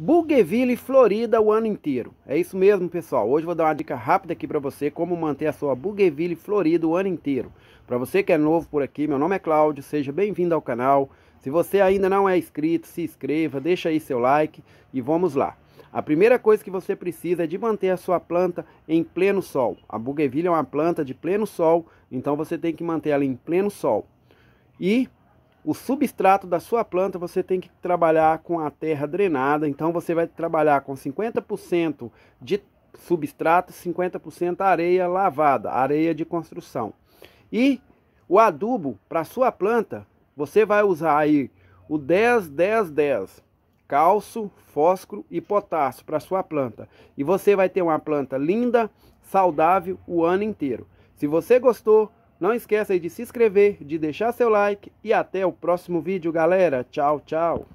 Bougueville, Florida, o ano inteiro. É isso mesmo, pessoal. Hoje vou dar uma dica rápida aqui para você como manter a sua Bougueville, Florida, o ano inteiro. Para você que é novo por aqui, meu nome é Cláudio, seja bem-vindo ao canal. Se você ainda não é inscrito, se inscreva, deixa aí seu like e vamos lá. A primeira coisa que você precisa é de manter a sua planta em pleno sol. A Bougueville é uma planta de pleno sol, então você tem que manter ela em pleno sol. E o substrato da sua planta você tem que trabalhar com a terra drenada, então você vai trabalhar com 50% de substrato, 50% areia lavada, areia de construção. E o adubo para sua planta, você vai usar aí o 10 10 10, cálcio, fósforo e potássio para sua planta. E você vai ter uma planta linda, saudável o ano inteiro. Se você gostou, não esqueça de se inscrever, de deixar seu like e até o próximo vídeo, galera. Tchau, tchau.